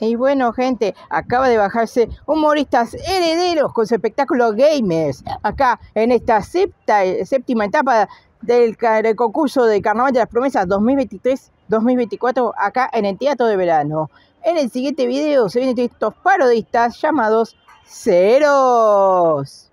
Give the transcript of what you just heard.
Y bueno, gente, acaba de bajarse Humoristas Herederos con su espectáculo Gamers. Acá en esta séptima etapa del, del concurso de Carnaval de las Promesas 2023-2024, acá en el Teatro de Verano. En el siguiente video se vienen estos parodistas llamados Ceros.